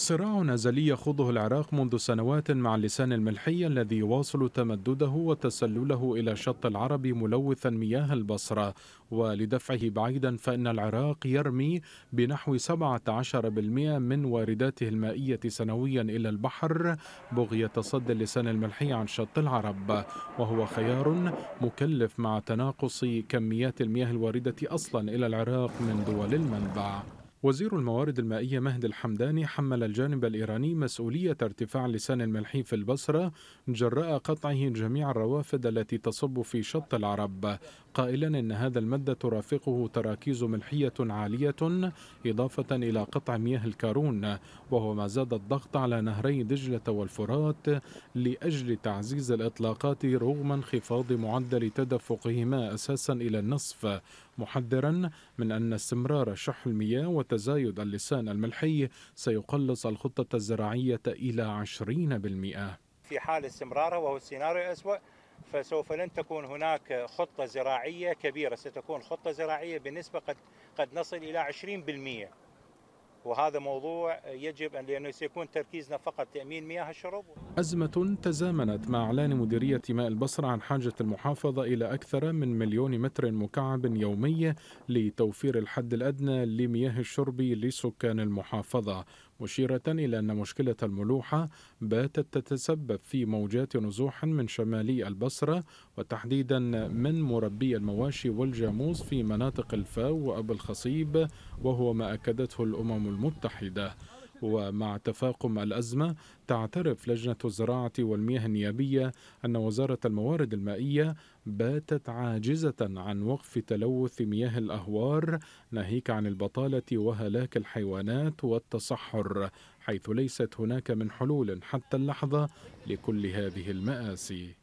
صراع نزلي يخوضه العراق منذ سنوات مع اللسان الملحي الذي يواصل تمدده وتسلله إلى شط العرب ملوثا مياه البصرة ولدفعه بعيدا فإن العراق يرمي بنحو 17% من وارداته المائية سنويا إلى البحر بغية صد اللسان الملحي عن شط العرب وهو خيار مكلف مع تناقص كميات المياه الواردة أصلا إلى العراق من دول المنبع وزير الموارد المائية مهدي الحمداني حمل الجانب الإيراني مسؤولية ارتفاع لسان الملح في البصرة جراء قطعه جميع الروافد التي تصب في شط العرب قائلا إن هذا المد ترافقه تراكيز ملحية عالية إضافة إلى قطع مياه الكارون وهو ما زاد الضغط على نهري دجلة والفرات لأجل تعزيز الإطلاقات رغم انخفاض معدل تدفقهما أساسا إلى النصف محذرا من أن استمرار شح المياه وتزايد اللسان الملحي سيقلص الخطة الزراعية إلى 20% في حال استمرارها وهو السيناريو أسوأ فسوف لن تكون هناك خطة زراعية كبيرة ستكون خطة زراعية بنسبة قد, قد نصل إلى 20% وهذا موضوع يجب أن لأنه سيكون تركيزنا فقط تأمين مياه الشرب أزمة تزامنت مع إعلان مديرية ماء البصرة عن حاجة المحافظة إلى أكثر من مليون متر مكعب يومي لتوفير الحد الأدنى لمياه الشرب لسكان المحافظة مشيرة إلى أن مشكلة الملوحة باتت تتسبب في موجات نزوح من شمالي البصرة وتحديدا من مربي المواشي والجاموس في مناطق الفاو وأبو الخصيب وهو ما أكدته الأمم المتحدة ومع تفاقم الأزمة تعترف لجنة الزراعة والمياه النيابية أن وزارة الموارد المائية باتت عاجزة عن وقف تلوث مياه الأهوار ناهيك عن البطالة وهلاك الحيوانات والتصحر حيث ليست هناك من حلول حتى اللحظة لكل هذه المآسي